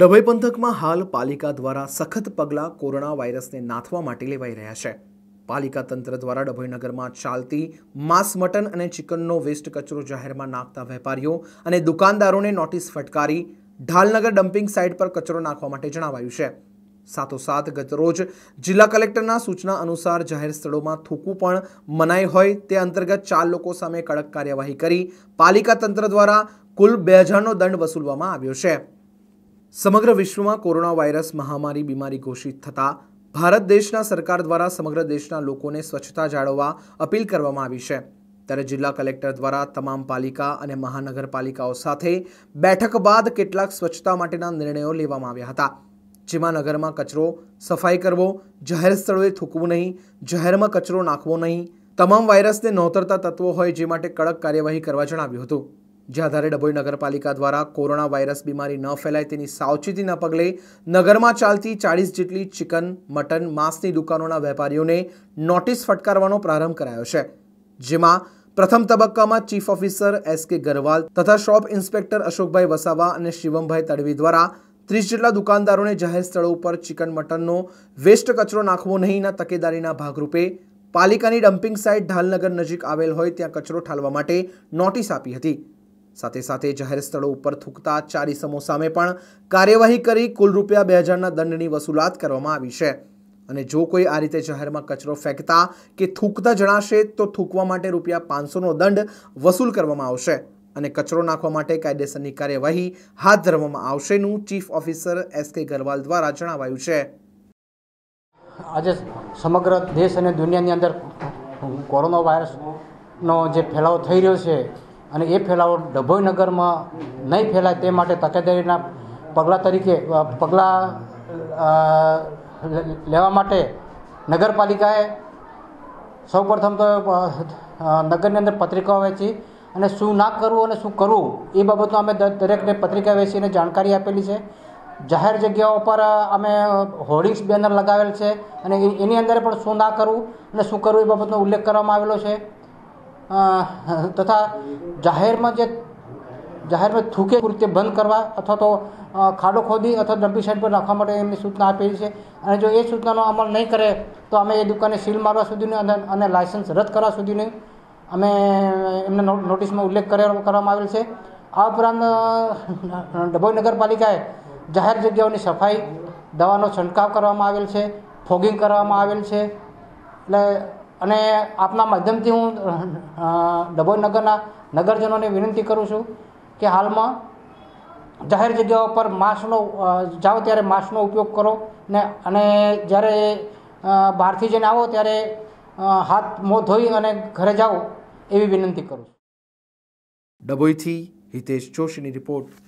ડભોઈ પંથકમાં હાલ પાલિકા દ્વારા સખત પગલાં કોરોના વાયરસને નાથવા માટે લેવાઈ રહ્યા છે પાલિકા તંત્ર દ્વારા ડભોઈ નગરમાં ચાલતી માંસ મટન અને ચિકનનો વેસ્ટ કચરો જાહેરમાં નાખતા વેપારીઓ અને દુકાનદારોને નોટિસ ફટકારી ઢાલનગર ડમ્પિંગ સાઇટ પર કચરો નાખવા માટે જણાવાયું છે સાથોસાથ ગતરોજ જિલ્લા કલેક્ટરના સૂચના અનુસાર જાહેર સ્થળોમાં થૂકવું પણ મનાઈ હોય તે અંતર્ગત ચાર લોકો સામે કડક કાર્યવાહી કરી પાલિકા તંત્ર દ્વારા કુલ બે હજારનો દંડ વસૂલવામાં આવ્યો છે સમગ્ર વિશ્વમાં કોરોના વાયરસ મહામારી બીમારી ઘોષિત થતાં ભારત દેશના સરકાર દ્વારા સમગ્ર દેશના લોકોને સ્વચ્છતા જાળવવા અપીલ કરવામાં આવી છે ત્યારે જિલ્લા કલેક્ટર દ્વારા તમામ પાલિકા અને મહાનગરપાલિકાઓ સાથે બેઠક બાદ કેટલાક સ્વચ્છતા માટેના નિર્ણયો લેવામાં આવ્યા હતા જેમાં નગરમાં કચરો સફાઈ કરવો જાહેર સ્થળોએ થૂકવું નહીં જાહેરમાં કચરો નાખવો નહીં તમામ વાયરસને નોતરતા તત્વો હોય જે માટે કડક કાર્યવાહી કરવા જણાવ્યું હતું જે આધારે ડભોઈ નગરપાલિકા દ્વારા કોરોના વાયરસ બીમારી ન ફેલાય તેની સાવચેતીના પગલે નગરમાં ચાલતી ચાળીસ જેટલી ચિકન મટન માંસની દુકાનોના વેપારીઓને નોટિસ ફટકારવાનો પ્રારંભ કરાયો છે જેમાં પ્રથમ તબક્કામાં ચીફ ઓફિસર એસ કે ગરવાલ તથા શોપ ઇન્સ્પેક્ટર અશોકભાઈ વસાવા અને શિવમભાઈ તડવી દ્વારા ત્રીસ જેટલા દુકાનદારોને જાહેર સ્થળો ઉપર ચિકન મટનનો વેસ્ટ કચરો નાખવો નહીંના તકેદારીના ભાગરૂપે પાલિકાની ડમ્પિંગ સાઇટ ઢાલનગર નજીક આવેલ હોય ત્યાં કચરો ઠાલવા માટે નોટિસ આપી હતી સાથે સાથે જાહેર સ્થળો ઉપર થૂકતા ચારી સમૂહ સામે પણ કાર્યવાહી કરી કુલ રૂપિયા બે હજારના દંડની વસૂલાત કરવામાં આવી છે અને જો કોઈ આ રીતે જાહેરમાં કચરો ફેંકતા કે થૂકતા જણાશે તો થૂકવા માટે રૂપિયા પાંચસોનો દંડ વસૂલ કરવામાં આવશે અને કચરો નાખવા માટે કાયદેસરની કાર્યવાહી હાથ ધરવામાં આવશે આવશેનું ચીફ ઓફિસર એસ કે ગરવાલ દ્વારા જણાવાયું છે આજે સમગ્ર દેશ અને દુનિયાની અંદર કોરોના વાયરસનો જે ફેલાવો થઈ રહ્યો છે અને એ ફેલાવો ડભોઈ નગરમાં નહીં ફેલાય તે માટે તકેદારીના પગલાં તરીકે પગલાં લેવા માટે નગરપાલિકાએ સૌપ્રથમ તો નગરની અંદર પત્રિકાઓ વહેંચી અને શું ના કરવું અને શું કરવું એ બાબતમાં અમે દરેકને પત્રિકા વહેંચીને જાણકારી આપેલી છે જાહેર જગ્યાઓ પર અમે હોર્ડિંગ્સ બેનર લગાવેલ છે અને એની અંદર પણ શું ના કરવું અને શું કરવું એ બાબતનો ઉલ્લેખ કરવામાં આવેલો છે તથા જાહેરમાં જે જાહેરમાં થૂકે કૃત્ય બંધ કરવા અથવા તો ખાડો ખોદી અથવા ડમ્પિંગ સાઇટ પર નાખવા માટે એમની સૂચના આપેલી છે અને જો એ સૂચનાનો અમલ નહીં કરે તો અમે એ દુકાને સીલ મારવા સુધીની અને લાયસન્સ રદ કરવા સુધીની અમે એમને નોટિસમાં ઉલ્લેખ કરવામાં આવેલ છે આ ઉપરાંત ડભોઈ નગરપાલિકાએ જાહેર જગ્યાઓની સફાઈ દવાનો છંટકાવ કરવામાં આવેલ છે ફોગિંગ કરવામાં આવેલ છે એટલે અને આપના માધ્યમથી હું ડભોઈ નગરના નગરજનોને વિનંતી કરું છું કે હાલમાં જાહેર જગ્યાઓ પર માસ્કનો જાઓ ત્યારે માસ્કનો ઉપયોગ કરો ને અને જ્યારે બહારથી જઈને આવો ત્યારે હાથ મોં ધોઈ અને ઘરે જાઓ એવી વિનંતી કરું છું ડભોઈથી હિતેશ જોશીની રિપોર્ટ